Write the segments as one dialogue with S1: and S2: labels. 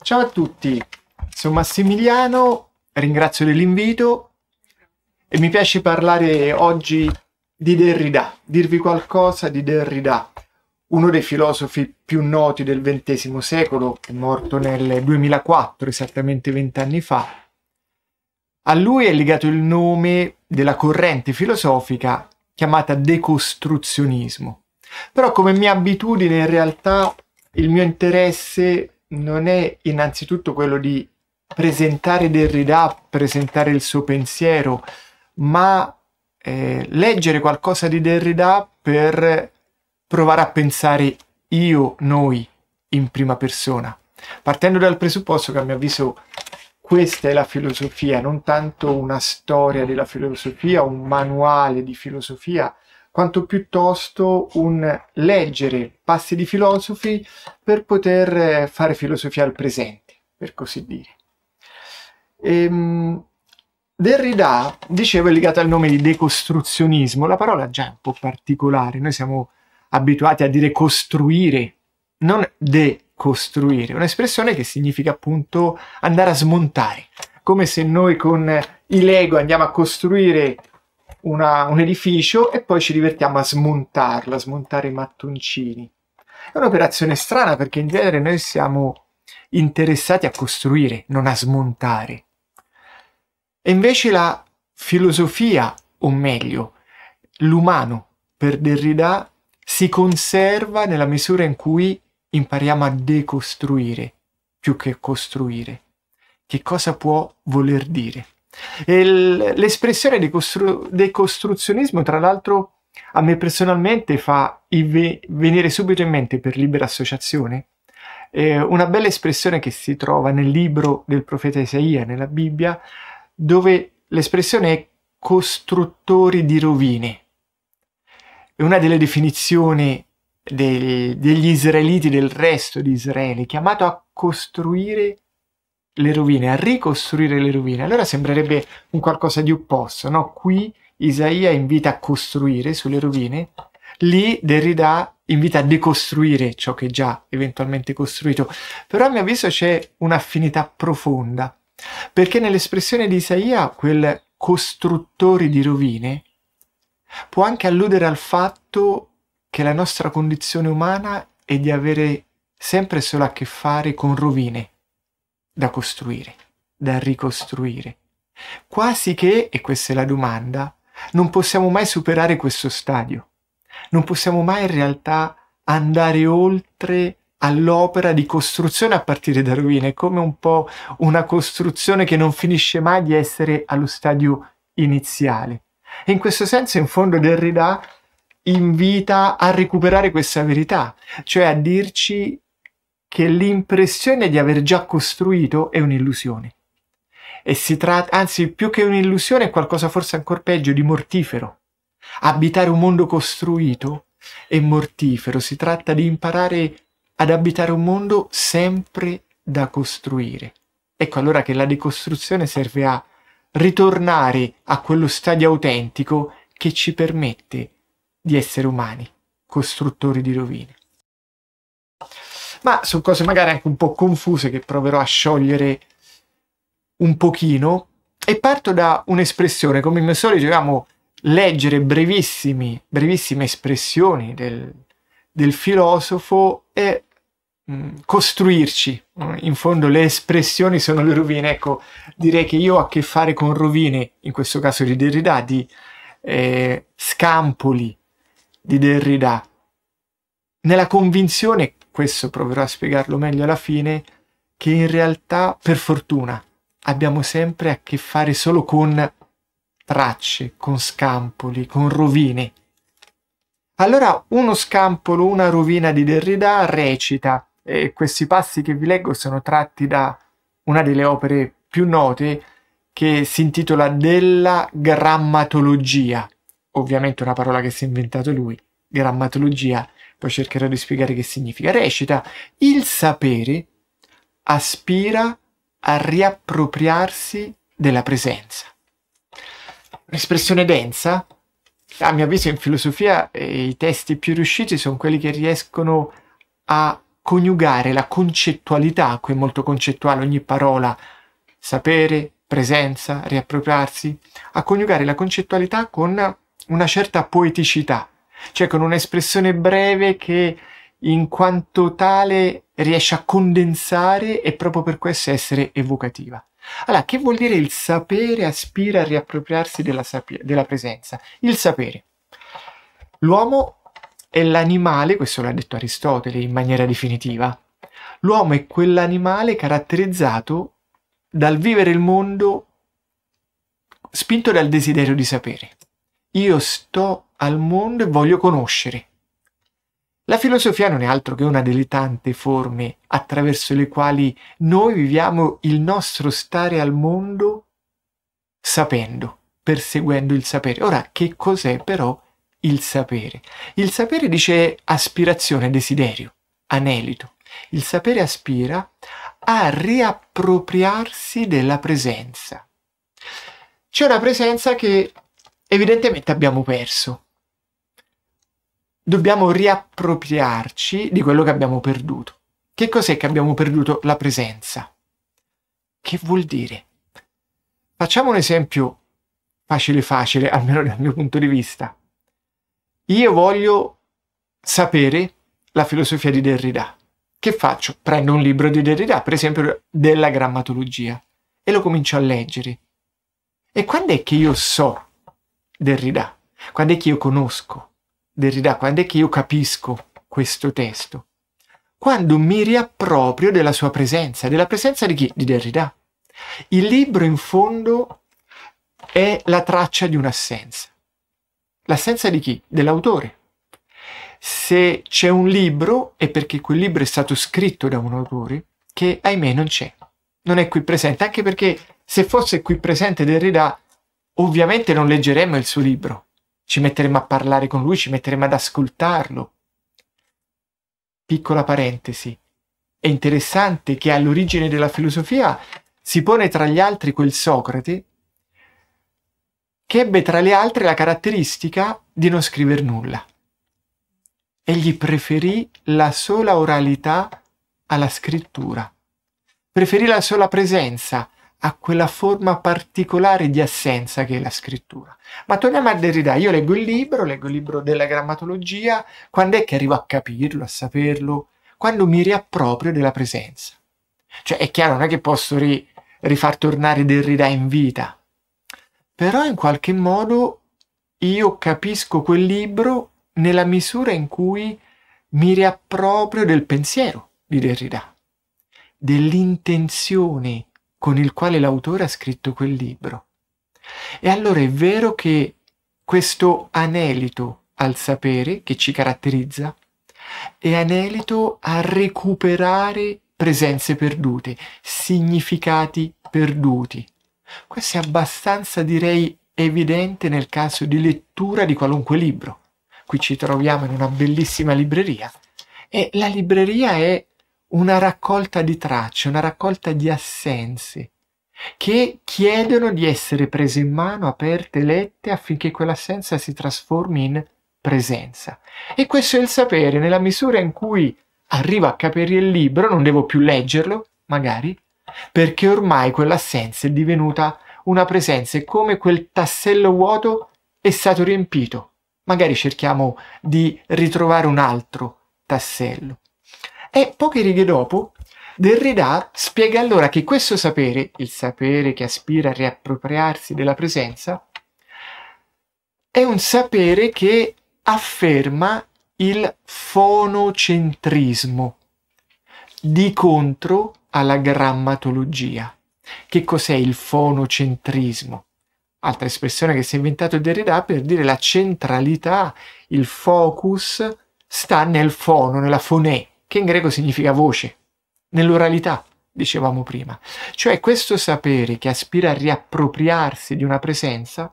S1: Ciao a tutti, sono Massimiliano, ringrazio dell'invito e mi piace parlare oggi di Derrida, dirvi qualcosa di Derrida, uno dei filosofi più noti del XX secolo, che è morto nel 2004, esattamente vent'anni fa. A lui è legato il nome della corrente filosofica chiamata decostruzionismo. Però come mia abitudine in realtà il mio interesse non è innanzitutto quello di presentare Derrida, presentare il suo pensiero, ma eh, leggere qualcosa di Derrida per provare a pensare io, noi, in prima persona. Partendo dal presupposto che a mio avviso questa è la filosofia, non tanto una storia della filosofia, un manuale di filosofia, quanto piuttosto un leggere passi di filosofi per poter eh, fare filosofia al presente, per così dire. Ehm, Derrida, dicevo, è legato al nome di decostruzionismo, la parola già è un po' particolare, noi siamo abituati a dire costruire, non decostruire, un'espressione che significa appunto andare a smontare, come se noi con i Lego andiamo a costruire una, un edificio e poi ci divertiamo a smontarlo, a smontare i mattoncini. È un'operazione strana perché in genere noi siamo interessati a costruire, non a smontare. E invece la filosofia, o meglio, l'umano per Derrida si conserva nella misura in cui impariamo a decostruire più che costruire. Che cosa può voler dire? Il, l'espressione decostruzionismo, tra l'altro, a me personalmente fa ve- venire subito in mente per libera associazione eh, una bella espressione che si trova nel libro del profeta Isaia, nella Bibbia, dove l'espressione è costruttori di rovine. È una delle definizioni del, degli israeliti, del resto di Israele, chiamato a costruire le rovine, a ricostruire le rovine. Allora sembrerebbe un qualcosa di opposto, no? Qui Isaia invita a costruire sulle rovine, lì Derrida invita a decostruire ciò che è già eventualmente costruito. Però a mio avviso c'è un'affinità profonda, perché nell'espressione di Isaia quel costruttore di rovine può anche alludere al fatto che la nostra condizione umana è di avere sempre solo a che fare con rovine da costruire, da ricostruire. Quasi che, e questa è la domanda, non possiamo mai superare questo stadio. Non possiamo mai in realtà andare oltre all'opera di costruzione a partire da rovine, come un po' una costruzione che non finisce mai di essere allo stadio iniziale. E in questo senso, in fondo, Derrida invita a recuperare questa verità, cioè a dirci che l'impressione di aver già costruito è un'illusione. E si tratta, anzi, più che un'illusione è qualcosa forse ancora peggio di mortifero. Abitare un mondo costruito è mortifero, si tratta di imparare ad abitare un mondo sempre da costruire. Ecco allora che la decostruzione serve a ritornare a quello stadio autentico che ci permette di essere umani, costruttori di rovine ma sono cose magari anche un po' confuse che proverò a sciogliere un pochino e parto da un'espressione, come in solito dicevamo leggere brevissime espressioni del, del filosofo e mm, costruirci. In fondo le espressioni sono le rovine, ecco direi che io ho a che fare con rovine, in questo caso di Derrida, di eh, scampoli di Derrida, nella convinzione questo proverò a spiegarlo meglio alla fine, che in realtà, per fortuna, abbiamo sempre a che fare solo con tracce, con scampoli, con rovine. Allora, uno scampolo, una rovina di Derrida recita, e questi passi che vi leggo sono tratti da una delle opere più note che si intitola Della grammatologia, ovviamente una parola che si è inventato lui, grammatologia, poi cercherò di spiegare che significa. Recita, il sapere aspira a riappropriarsi della presenza. Un'espressione densa, a mio avviso in filosofia eh, i testi più riusciti sono quelli che riescono a coniugare la concettualità, qui è molto concettuale ogni parola, sapere, presenza, riappropriarsi, a coniugare la concettualità con una certa poeticità cioè con un'espressione breve che in quanto tale riesce a condensare e proprio per questo essere evocativa. Allora, che vuol dire il sapere aspira a riappropriarsi della, sapi- della presenza? Il sapere. L'uomo è l'animale, questo l'ha detto Aristotele in maniera definitiva, l'uomo è quell'animale caratterizzato dal vivere il mondo spinto dal desiderio di sapere. Io sto al mondo e voglio conoscere. La filosofia non è altro che una delle tante forme attraverso le quali noi viviamo il nostro stare al mondo sapendo, perseguendo il sapere. Ora, che cos'è però il sapere? Il sapere dice aspirazione, desiderio, anelito. Il sapere aspira a riappropriarsi della presenza. C'è una presenza che evidentemente abbiamo perso dobbiamo riappropriarci di quello che abbiamo perduto. Che cos'è che abbiamo perduto? La presenza. Che vuol dire? Facciamo un esempio facile facile, almeno dal mio punto di vista. Io voglio sapere la filosofia di Derrida. Che faccio? Prendo un libro di Derrida, per esempio della grammatologia, e lo comincio a leggere. E quando è che io so Derrida? Quando è che io conosco? Derrida, quando è che io capisco questo testo? Quando mi riapproprio della sua presenza, della presenza di chi? Di Derrida. Il libro in fondo è la traccia di un'assenza. L'assenza di chi? Dell'autore. Se c'è un libro è perché quel libro è stato scritto da un autore che ahimè non c'è, non è qui presente, anche perché se fosse qui presente Derrida ovviamente non leggeremmo il suo libro, ci metteremo a parlare con lui, ci metteremo ad ascoltarlo. Piccola parentesi, è interessante che all'origine della filosofia si pone tra gli altri quel Socrate che ebbe tra le altre la caratteristica di non scrivere nulla. Egli preferì la sola oralità alla scrittura, preferì la sola presenza, a quella forma particolare di assenza che è la scrittura. Ma torniamo a Derrida, io leggo il libro, leggo il libro della grammatologia, quando è che arrivo a capirlo, a saperlo? Quando mi riapproprio della presenza. Cioè è chiaro, non è che posso ri, rifar tornare Derrida in vita, però in qualche modo io capisco quel libro nella misura in cui mi riapproprio del pensiero di Derrida, dell'intenzione con il quale l'autore ha scritto quel libro. E allora è vero che questo anelito al sapere che ci caratterizza è anelito a recuperare presenze perdute, significati perduti. Questo è abbastanza, direi, evidente nel caso di lettura di qualunque libro. Qui ci troviamo in una bellissima libreria e la libreria è una raccolta di tracce, una raccolta di assenze che chiedono di essere prese in mano, aperte, lette affinché quell'assenza si trasformi in presenza. E questo è il sapere, nella misura in cui arrivo a capire il libro, non devo più leggerlo, magari, perché ormai quell'assenza è divenuta una presenza, è come quel tassello vuoto è stato riempito. Magari cerchiamo di ritrovare un altro tassello. E poche righe dopo, Derrida spiega allora che questo sapere, il sapere che aspira a riappropriarsi della presenza, è un sapere che afferma il fonocentrismo, di contro alla grammatologia. Che cos'è il fonocentrismo? Altra espressione che si è inventato Derrida per dire la centralità, il focus sta nel fono, nella fonè, che in greco significa voce, nell'oralità, dicevamo prima. Cioè questo sapere che aspira a riappropriarsi di una presenza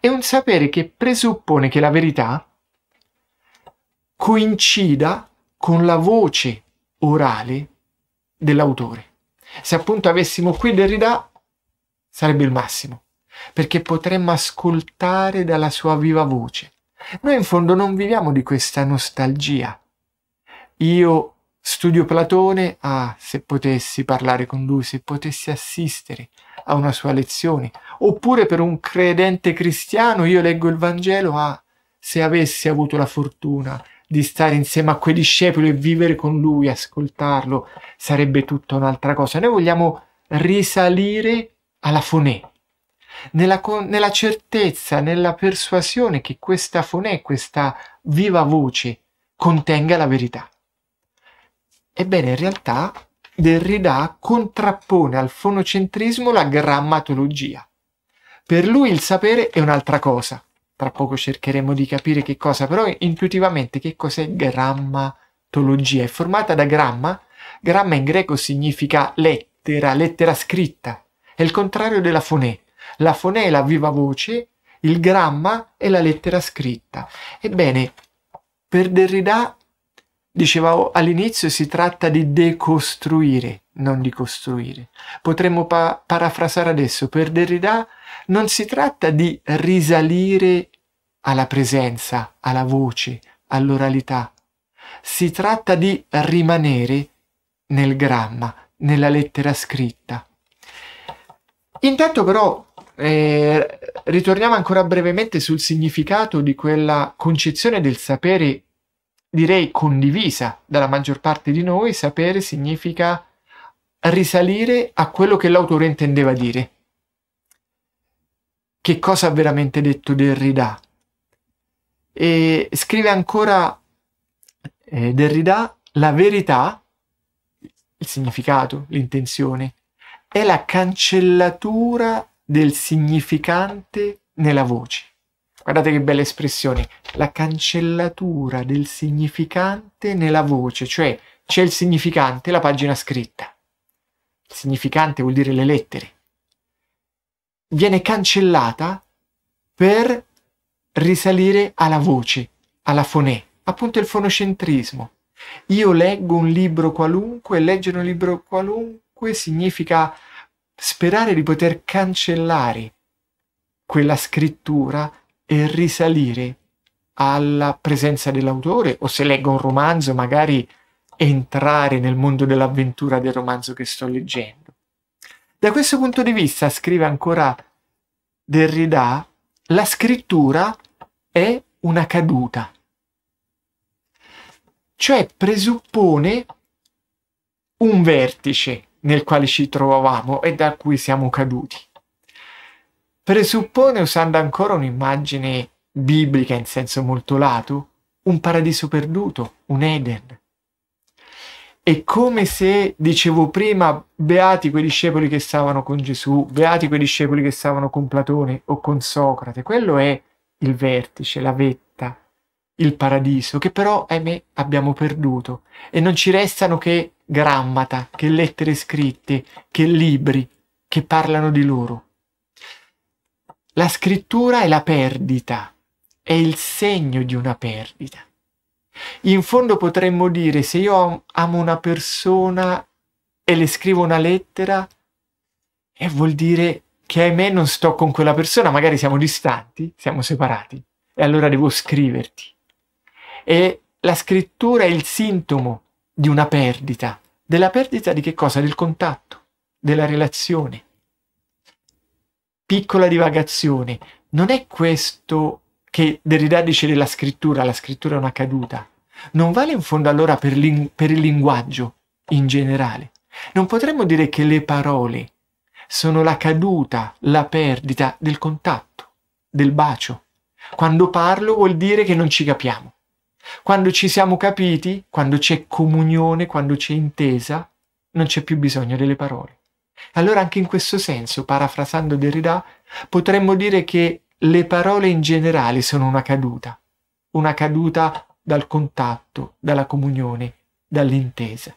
S1: è un sapere che presuppone che la verità coincida con la voce orale dell'autore. Se appunto avessimo qui Derrida, sarebbe il massimo, perché potremmo ascoltare dalla sua viva voce. Noi in fondo non viviamo di questa nostalgia io studio Platone, ah, se potessi parlare con lui, se potessi assistere a una sua lezione. Oppure per un credente cristiano, io leggo il Vangelo, ah, se avessi avuto la fortuna di stare insieme a quei discepoli e vivere con lui, ascoltarlo, sarebbe tutta un'altra cosa. Noi vogliamo risalire alla fonè, nella, nella certezza, nella persuasione che questa fonè, questa viva voce, contenga la verità. Ebbene, in realtà Derrida contrappone al fonocentrismo la grammatologia. Per lui il sapere è un'altra cosa. Tra poco cercheremo di capire che cosa, però intuitivamente che cos'è grammatologia? È formata da gramma. Gramma in greco significa lettera, lettera scritta. È il contrario della fonè. La fonè è la viva voce, il gramma è la lettera scritta. Ebbene, per Derrida Dicevamo oh, all'inizio si tratta di decostruire, non di costruire. Potremmo pa- parafrasare adesso, per Derrida non si tratta di risalire alla presenza, alla voce, all'oralità. Si tratta di rimanere nel gramma, nella lettera scritta. Intanto però eh, ritorniamo ancora brevemente sul significato di quella concezione del sapere direi condivisa dalla maggior parte di noi, sapere significa risalire a quello che l'autore intendeva dire. Che cosa ha veramente detto Derrida? E scrive ancora eh, Derrida, la verità, il significato, l'intenzione, è la cancellatura del significante nella voce. Guardate che belle espressioni. la cancellatura del significante nella voce, cioè c'è il significante e la pagina scritta. Il significante vuol dire le lettere. Viene cancellata per risalire alla voce, alla fonè, appunto il fonocentrismo. Io leggo un libro qualunque, leggere un libro qualunque significa sperare di poter cancellare quella scrittura e risalire alla presenza dell'autore o se leggo un romanzo magari entrare nel mondo dell'avventura del romanzo che sto leggendo. Da questo punto di vista, scrive ancora Derrida, la scrittura è una caduta, cioè presuppone un vertice nel quale ci trovavamo e da cui siamo caduti presuppone, usando ancora un'immagine biblica in senso molto lato, un paradiso perduto, un Eden. È come se, dicevo prima, beati quei discepoli che stavano con Gesù, beati quei discepoli che stavano con Platone o con Socrate, quello è il vertice, la vetta, il paradiso, che però, ahimè, abbiamo perduto e non ci restano che grammata, che lettere scritte, che libri che parlano di loro. La scrittura è la perdita, è il segno di una perdita. In fondo potremmo dire se io amo una persona e le scrivo una lettera, e vuol dire che ahimè non sto con quella persona, magari siamo distanti, siamo separati, e allora devo scriverti. E la scrittura è il sintomo di una perdita. Della perdita di che cosa? Del contatto, della relazione piccola divagazione, non è questo che Derrida dice della scrittura, la scrittura è una caduta. Non vale in fondo allora per, per il linguaggio in generale. Non potremmo dire che le parole sono la caduta, la perdita del contatto, del bacio. Quando parlo vuol dire che non ci capiamo. Quando ci siamo capiti, quando c'è comunione, quando c'è intesa, non c'è più bisogno delle parole. Allora anche in questo senso, parafrasando Derrida, potremmo dire che le parole in generale sono una caduta, una caduta dal contatto, dalla comunione, dall'intesa.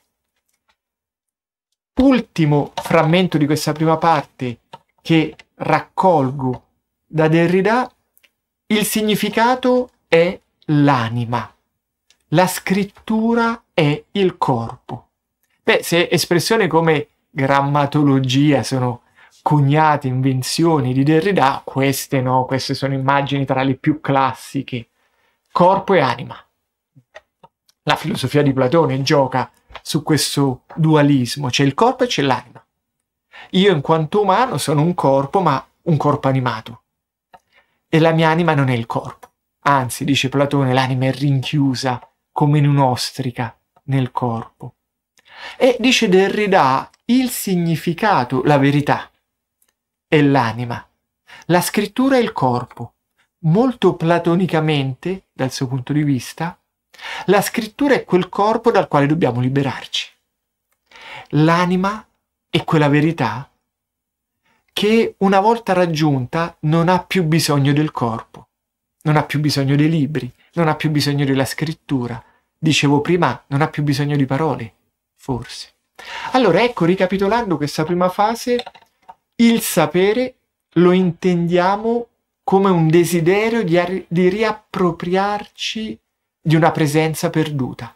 S1: Ultimo frammento di questa prima parte che raccolgo da Derrida, il significato è l'anima, la scrittura è il corpo. Beh, se espressione come grammatologia, sono cognate invenzioni di Derrida, ah, queste no, queste sono immagini tra le più classiche. Corpo e anima. La filosofia di Platone gioca su questo dualismo, c'è il corpo e c'è l'anima. Io in quanto umano sono un corpo, ma un corpo animato. E la mia anima non è il corpo. Anzi, dice Platone, l'anima è rinchiusa come in un'ostrica nel corpo. E dice Derrida, il significato, la verità è l'anima, la scrittura è il corpo. Molto platonicamente, dal suo punto di vista, la scrittura è quel corpo dal quale dobbiamo liberarci. L'anima è quella verità che una volta raggiunta non ha più bisogno del corpo, non ha più bisogno dei libri, non ha più bisogno della scrittura. Dicevo prima, non ha più bisogno di parole, forse. Allora, ecco, ricapitolando questa prima fase, il sapere lo intendiamo come un desiderio di, di riappropriarci di una presenza perduta.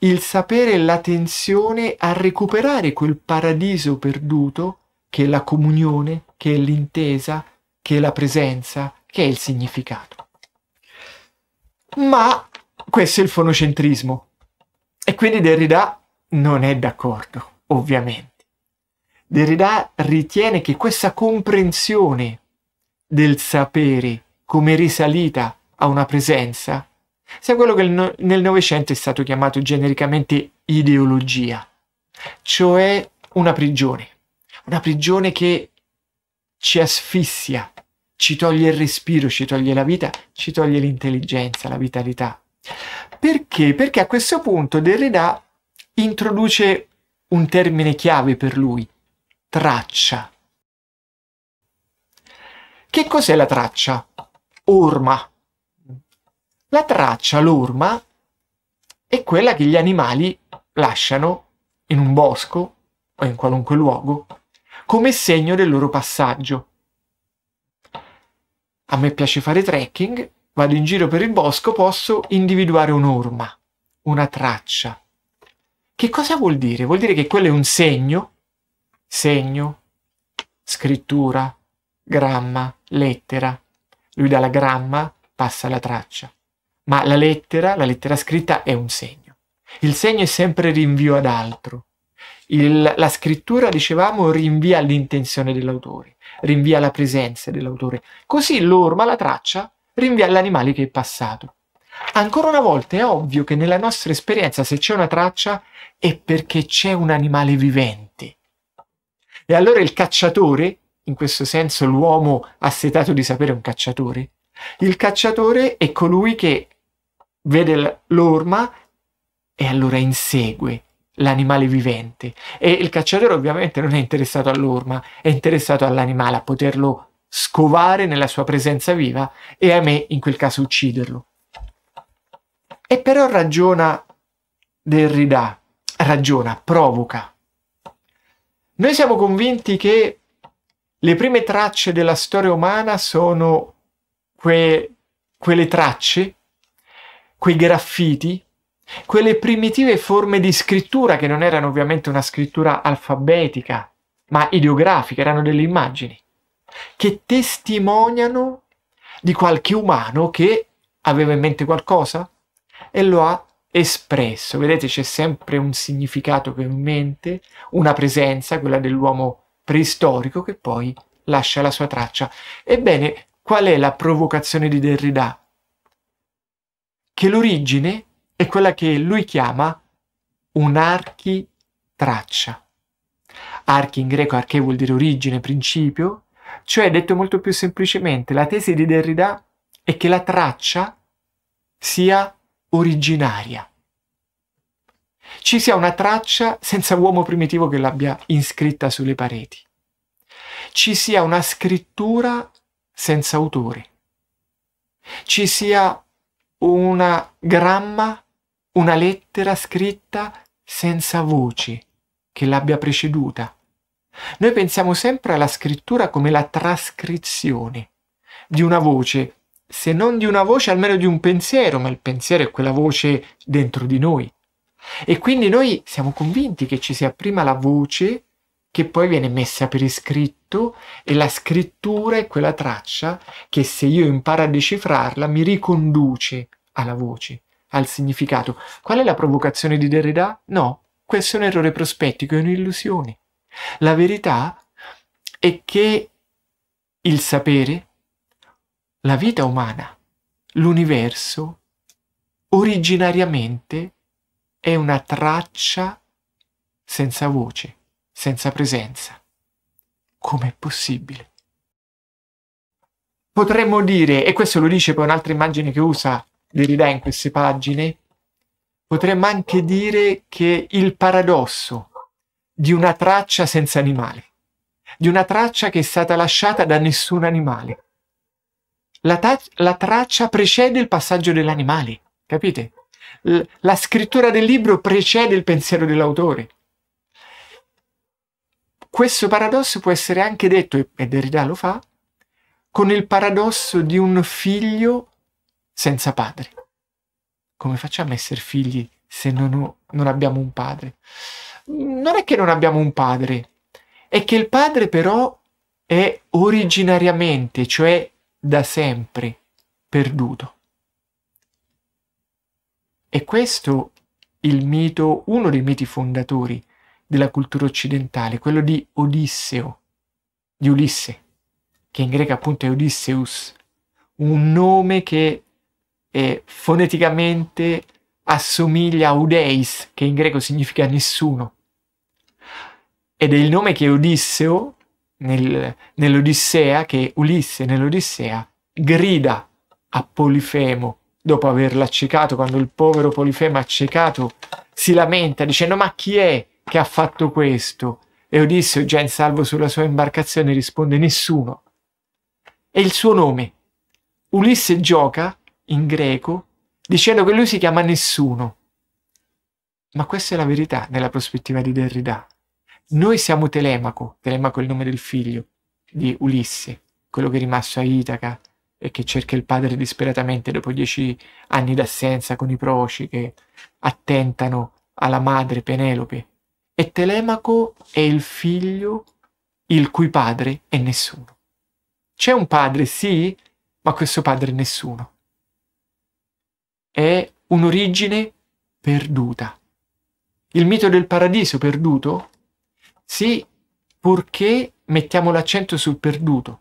S1: Il sapere è l'attenzione a recuperare quel paradiso perduto che è la comunione, che è l'intesa, che è la presenza, che è il significato. Ma questo è il fonocentrismo. E quindi Derrida non è d'accordo, ovviamente. Derrida ritiene che questa comprensione del sapere come risalita a una presenza sia quello che nel Novecento è stato chiamato genericamente ideologia, cioè una prigione, una prigione che ci asfissia, ci toglie il respiro, ci toglie la vita, ci toglie l'intelligenza, la vitalità. Perché? Perché a questo punto Derrida introduce un termine chiave per lui, traccia. Che cos'è la traccia? Orma. La traccia, l'orma, è quella che gli animali lasciano in un bosco o in qualunque luogo come segno del loro passaggio. A me piace fare trekking, vado in giro per il bosco, posso individuare un'orma, una traccia. Che cosa vuol dire? Vuol dire che quello è un segno, segno, scrittura, gramma, lettera. Lui dalla gramma passa la traccia, ma la lettera, la lettera scritta è un segno. Il segno è sempre rinvio ad altro. Il, la scrittura, dicevamo, rinvia all'intenzione dell'autore, rinvia alla presenza dell'autore. Così l'orma, la traccia, rinvia all'animale che è passato. Ancora una volta è ovvio che nella nostra esperienza se c'è una traccia è perché c'è un animale vivente. E allora il cacciatore, in questo senso l'uomo assetato di sapere un cacciatore, il cacciatore è colui che vede l'orma e allora insegue l'animale vivente. E il cacciatore ovviamente non è interessato all'orma, è interessato all'animale, a poterlo scovare nella sua presenza viva e a me in quel caso ucciderlo e però ragiona del ridà, ragiona, provoca. Noi siamo convinti che le prime tracce della storia umana sono que, quelle tracce, quei graffiti, quelle primitive forme di scrittura che non erano ovviamente una scrittura alfabetica, ma ideografica, erano delle immagini, che testimoniano di qualche umano che aveva in mente qualcosa, e lo ha espresso. Vedete, c'è sempre un significato che ho in mente, una presenza, quella dell'uomo preistorico, che poi lascia la sua traccia. Ebbene, qual è la provocazione di Derrida? Che l'origine è quella che lui chiama un'architraccia. Archi in greco arche vuol dire origine, principio, cioè detto molto più semplicemente, la tesi di Derrida è che la traccia sia originaria. Ci sia una traccia senza uomo primitivo che l'abbia inscritta sulle pareti. Ci sia una scrittura senza autore. Ci sia una gramma, una lettera scritta senza voce che l'abbia preceduta. Noi pensiamo sempre alla scrittura come la trascrizione di una voce se non di una voce, almeno di un pensiero, ma il pensiero è quella voce dentro di noi. E quindi noi siamo convinti che ci sia prima la voce che poi viene messa per iscritto e la scrittura è quella traccia che se io imparo a decifrarla mi riconduce alla voce, al significato. Qual è la provocazione di Derrida? No, questo è un errore prospettico, è un'illusione. La verità è che il sapere la vita umana, l'universo, originariamente è una traccia senza voce, senza presenza. Com'è possibile? Potremmo dire, e questo lo dice poi un'altra immagine che usa Derrida in queste pagine, potremmo anche dire che il paradosso di una traccia senza animale, di una traccia che è stata lasciata da nessun animale, la, ta- la traccia precede il passaggio degli animali, capite? L- la scrittura del libro precede il pensiero dell'autore. Questo paradosso può essere anche detto, e Derrida lo fa, con il paradosso di un figlio senza padre. Come facciamo a essere figli se non, ho, non, abbiamo un padre? Non è che non abbiamo un padre, è che il padre però è originariamente, cioè da sempre perduto. E questo il mito, uno dei miti fondatori della cultura occidentale, quello di Odisseo, di Ulisse, che in greco appunto è Odysseus, un nome che eh, foneticamente assomiglia a Udeis, che in greco significa nessuno. Ed è il nome che Odisseo nel, nell'Odissea che Ulisse nell'Odissea grida a Polifemo dopo averlo accecato, quando il povero Polifemo accecato si lamenta dicendo ma chi è che ha fatto questo? E Odisseo, già in salvo sulla sua imbarcazione, risponde nessuno. E il suo nome. Ulisse gioca in greco dicendo che lui si chiama nessuno. Ma questa è la verità nella prospettiva di Derrida. Noi siamo Telemaco, Telemaco è il nome del figlio di Ulisse, quello che è rimasto a Itaca e che cerca il padre disperatamente dopo dieci anni d'assenza con i proci che attentano alla madre Penelope. E Telemaco è il figlio il cui padre è nessuno. C'è un padre, sì, ma questo padre è nessuno. È un'origine perduta. Il mito del paradiso perduto sì, purché mettiamo l'accento sul perduto.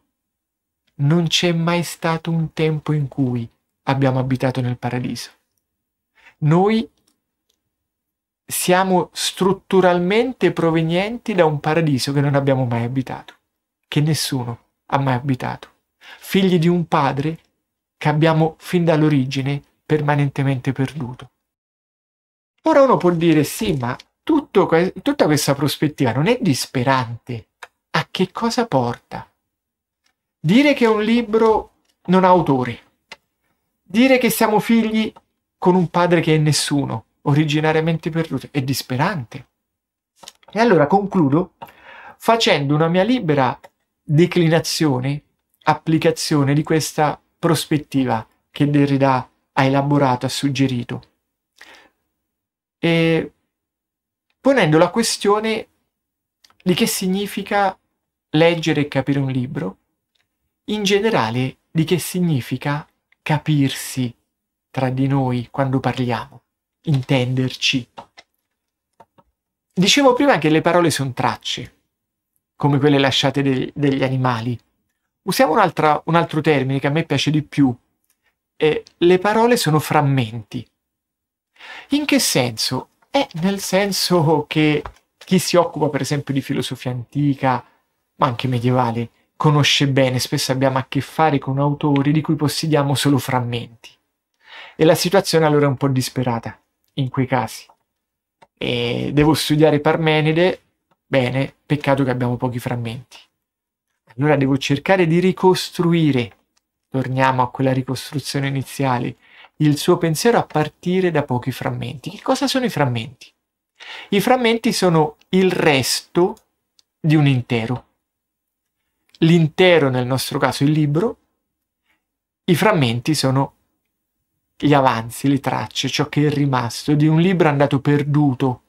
S1: Non c'è mai stato un tempo in cui abbiamo abitato nel paradiso. Noi siamo strutturalmente provenienti da un paradiso che non abbiamo mai abitato, che nessuno ha mai abitato, figli di un padre che abbiamo fin dall'origine permanentemente perduto. Ora uno può dire sì, ma tutto, tutta questa prospettiva non è disperante. A che cosa porta? Dire che un libro non ha autore, dire che siamo figli con un padre che è nessuno, originariamente perduto, è disperante. E allora concludo facendo una mia libera declinazione, applicazione di questa prospettiva che Derrida ha elaborato, ha suggerito. E ponendo la questione di che significa leggere e capire un libro, in generale di che significa capirsi tra di noi quando parliamo, intenderci. Dicevo prima che le parole sono tracce, come quelle lasciate de- degli animali. Usiamo un, altro termine che a me piace di più. Eh, le parole sono frammenti. In che senso? È eh, nel senso che chi si occupa per esempio di filosofia antica, ma anche medievale, conosce bene, spesso abbiamo a che fare con autori di cui possediamo solo frammenti. E la situazione allora è un po' disperata in quei casi. E devo studiare Parmenide, bene, peccato che abbiamo pochi frammenti. Allora devo cercare di ricostruire, torniamo a quella ricostruzione iniziale, il suo pensiero a partire da pochi frammenti. Che cosa sono i frammenti? I frammenti sono il resto di un intero. L'intero, nel nostro caso, il libro, i frammenti sono gli avanzi, le tracce, ciò che è rimasto di un libro andato perduto.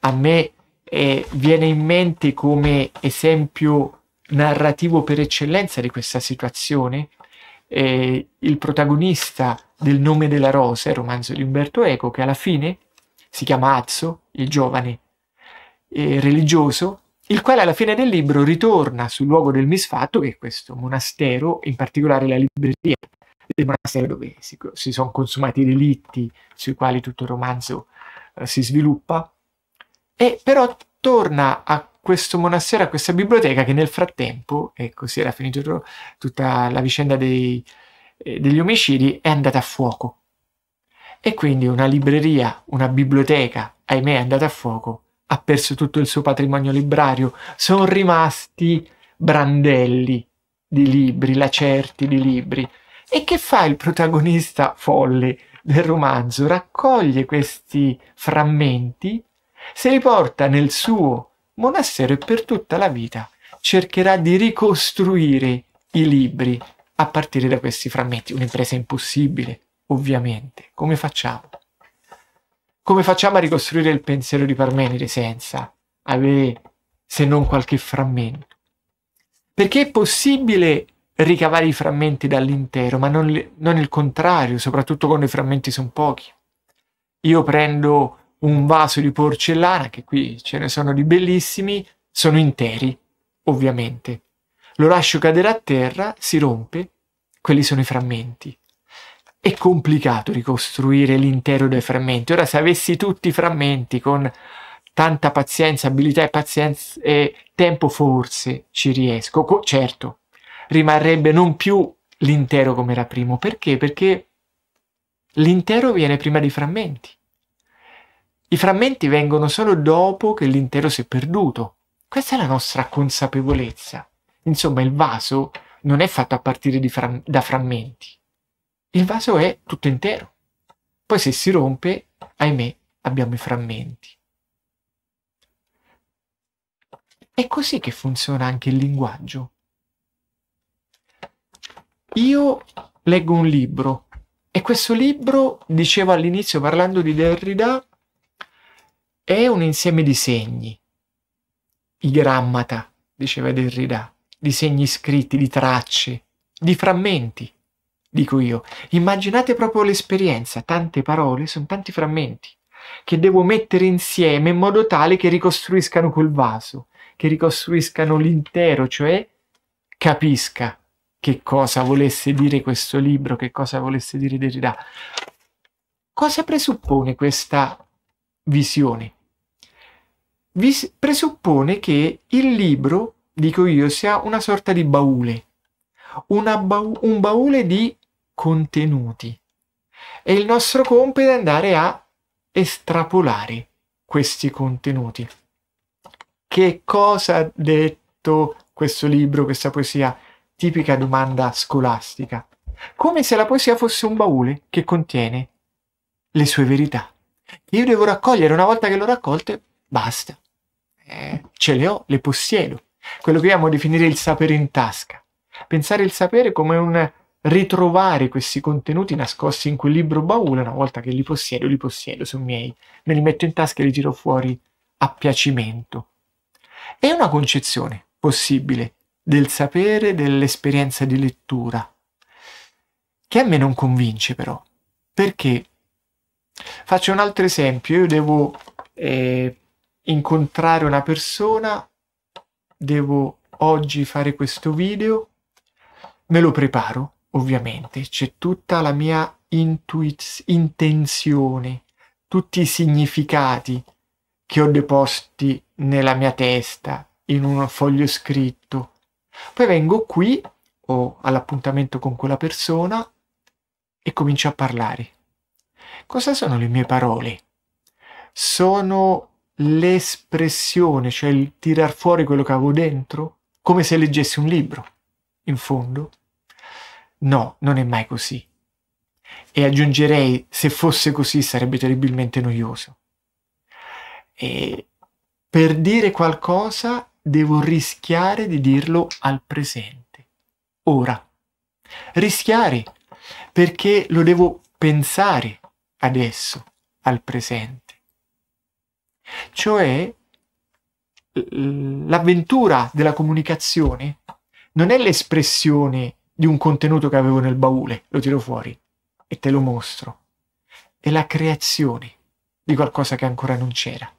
S1: A me eh, viene in mente come esempio narrativo per eccellenza di questa situazione eh, il protagonista del nome della rosa, il romanzo di Umberto Eco, che alla fine si chiama Azzo, il giovane eh, religioso, il quale alla fine del libro ritorna sul luogo del misfatto, che è questo monastero, in particolare la libreria del monastero dove si, si sono consumati i delitti sui quali tutto il romanzo eh, si sviluppa, e però torna a questo monastero, a questa biblioteca che nel frattempo, e così era finita tutta la vicenda dei, eh, degli omicidi è andata a fuoco. E quindi una libreria, una biblioteca, ahimè, è andata a fuoco, ha perso tutto il suo patrimonio librario, sono rimasti brandelli di libri, lacerti di libri. E che fa il protagonista folle del romanzo? Raccoglie questi frammenti, se li porta nel suo monastero e per tutta la vita cercherà di ricostruire i libri a partire da questi frammenti. Un'impresa impossibile, ovviamente. Come facciamo? Come facciamo a ricostruire il pensiero di Parmenide senza avere, se non qualche frammento? Perché è possibile ricavare i frammenti dall'intero, ma non, non il contrario, soprattutto quando i frammenti sono pochi. Io prendo un vaso di porcellana, che qui ce ne sono di bellissimi, sono interi, ovviamente. Lo lascio cadere a terra, si rompe, quelli sono i frammenti. È complicato ricostruire l'intero dei frammenti. Ora, se avessi tutti i frammenti con tanta pazienza, abilità e pazienza e tempo, forse ci riesco. Co- certo, rimarrebbe non più l'intero come era prima. Perché? Perché l'intero viene prima dei frammenti. I frammenti vengono solo dopo che l'intero si è perduto. Questa è la nostra consapevolezza. Insomma, il vaso non è fatto a partire fra- da frammenti. Il vaso è tutto intero. Poi se si rompe, ahimè, abbiamo i frammenti. È così che funziona anche il linguaggio. Io leggo un libro e questo libro, dicevo all'inizio parlando di Derrida, è un insieme di segni, i grammata, diceva Derrida di segni scritti, di tracce, di frammenti, dico io. Immaginate proprio l'esperienza, tante parole sono tanti frammenti che devo mettere insieme in modo tale che ricostruiscano quel vaso, che ricostruiscano l'intero, cioè capisca che cosa volesse dire questo libro, che cosa volesse dire Derrida. Cosa presuppone questa visione? Vis- presuppone che il libro dico io, sia una sorta di baule, ba- un baule di contenuti. E il nostro compito è andare a estrapolare questi contenuti. Che cosa ha detto questo libro, questa poesia? Tipica domanda scolastica. Come se la poesia fosse un baule che contiene le sue verità. Io devo raccogliere, una volta che l'ho raccolte, basta. Eh, ce le ho, le possiedo quello che io amo definire il sapere in tasca. Pensare il sapere come un ritrovare questi contenuti nascosti in quel libro baule, una volta che li possiedo, li possiedo, sono miei, me li metto in tasca e li tiro fuori a piacimento. È una concezione possibile del sapere, dell'esperienza di lettura, che a me non convince però, perché faccio un altro esempio, io devo eh, incontrare una persona devo oggi fare questo video, me lo preparo, ovviamente, c'è tutta la mia intuiz- intenzione, tutti i significati che ho deposti nella mia testa, in un foglio scritto. Poi vengo qui o all'appuntamento con quella persona e comincio a parlare. Cosa sono le mie parole? Sono l'espressione, cioè il tirar fuori quello che avevo dentro, come se leggessi un libro, in fondo. No, non è mai così. E aggiungerei, se fosse così sarebbe terribilmente noioso. E per dire qualcosa devo rischiare di dirlo al presente, ora. Rischiare, perché lo devo pensare adesso, al presente cioè l'avventura della comunicazione non è l'espressione di un contenuto che avevo nel baule, lo tiro fuori e te lo mostro. È la creazione di qualcosa che ancora non c'era.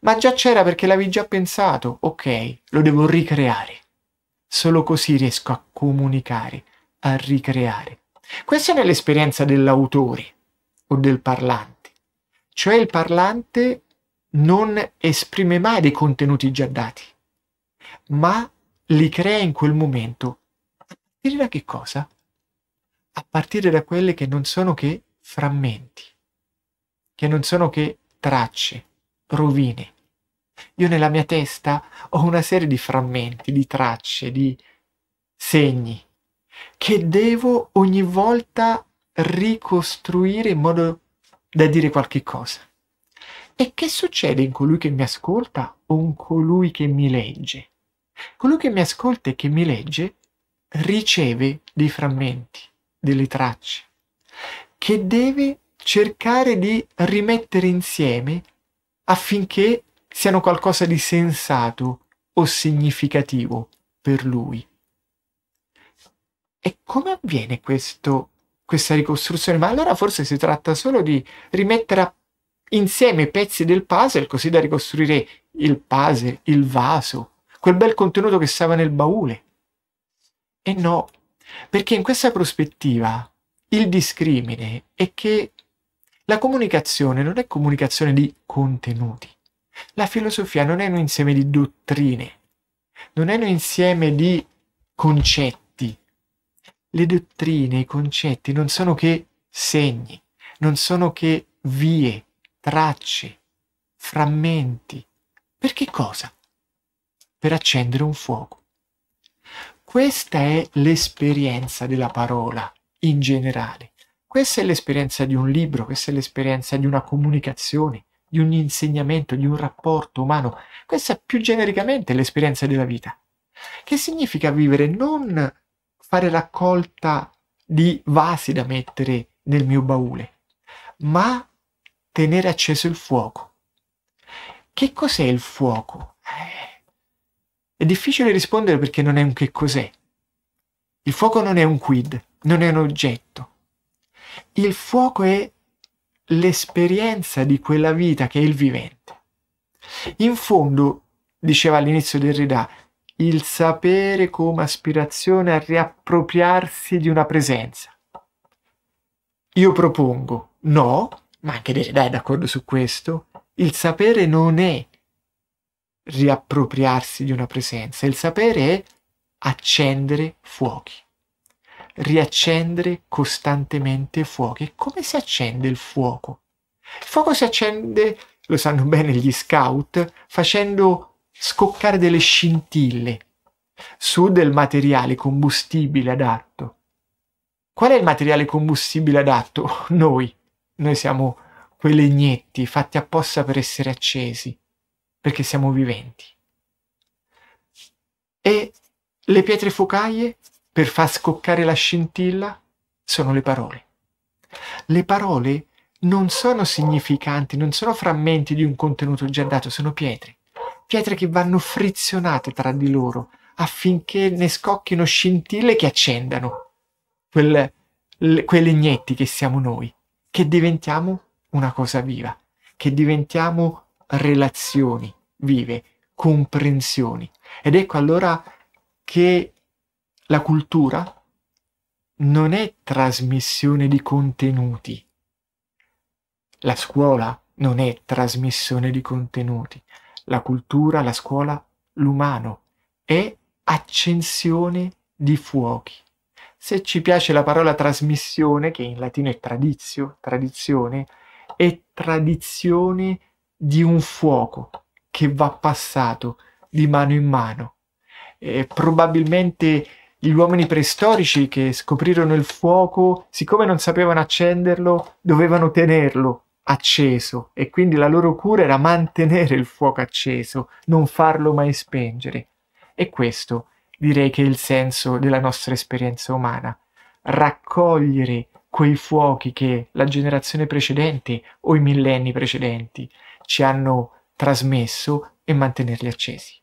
S1: Ma già c'era perché l'avevi già pensato, ok, lo devo ricreare. Solo così riesco a comunicare, a ricreare. Questa è l'esperienza dell'autore o del parlante. Cioè il parlante non esprime mai dei contenuti già dati, ma li crea in quel momento. A partire da che cosa? A partire da quelle che non sono che frammenti, che non sono che tracce, rovine. Io nella mia testa ho una serie di frammenti, di tracce, di segni che devo ogni volta ricostruire in modo da dire qualche cosa. E che succede in colui che mi ascolta o in colui che mi legge? Colui che mi ascolta e che mi legge riceve dei frammenti, delle tracce, che deve cercare di rimettere insieme affinché siano qualcosa di sensato o significativo per lui. E come avviene questo, questa ricostruzione? Ma allora forse si tratta solo di rimettere a insieme i pezzi del puzzle così da ricostruire il puzzle, il vaso, quel bel contenuto che stava nel baule. E no, perché in questa prospettiva il discrimine è che la comunicazione non è comunicazione di contenuti. La filosofia non è un insieme di dottrine, non è un insieme di concetti. Le dottrine, i concetti non sono che segni, non sono che vie, tracce, frammenti. Per che cosa? Per accendere un fuoco. Questa è l'esperienza della parola in generale. Questa è l'esperienza di un libro, questa è l'esperienza di una comunicazione, di un insegnamento, di un rapporto umano. Questa è più genericamente l'esperienza della vita. Che significa vivere? Non fare raccolta di vasi da mettere nel mio baule, ma tenere acceso il fuoco. Che cos'è il fuoco? Eh, è difficile rispondere perché non è un che cos'è. Il fuoco non è un quid, non è un oggetto. Il fuoco è l'esperienza di quella vita che è il vivente. In fondo, diceva all'inizio del Ridà, il sapere come aspirazione a riappropriarsi di una presenza. Io propongo, no, ma anche Derrida è d'accordo su questo, il sapere non è riappropriarsi di una presenza, il sapere è accendere fuochi, riaccendere costantemente fuochi. E come si accende il fuoco? Il fuoco si accende, lo sanno bene gli scout, facendo scoccare delle scintille su del materiale combustibile adatto. Qual è il materiale combustibile adatto? Noi. Noi siamo quei legnetti fatti apposta per essere accesi, perché siamo viventi. E le pietre focaie, per far scoccare la scintilla, sono le parole. Le parole non sono significanti, non sono frammenti di un contenuto già dato, sono pietre. Pietre che vanno frizionate tra di loro affinché ne scocchino scintille che accendano quel, le, quei legnetti che siamo noi che diventiamo una cosa viva, che diventiamo relazioni vive, comprensioni. Ed ecco allora che la cultura non è trasmissione di contenuti. La scuola non è trasmissione di contenuti. La cultura, la scuola, l'umano è accensione di fuochi. Se ci piace la parola trasmissione, che in latino è tradizio, tradizione, è tradizione di un fuoco che va passato di mano in mano. E probabilmente gli uomini preistorici che scoprirono il fuoco, siccome non sapevano accenderlo, dovevano tenerlo acceso e quindi la loro cura era mantenere il fuoco acceso, non farlo mai spengere. E questo è direi che è il senso della nostra esperienza umana, raccogliere quei fuochi che la generazione precedente o i millenni precedenti ci hanno trasmesso e mantenerli accesi.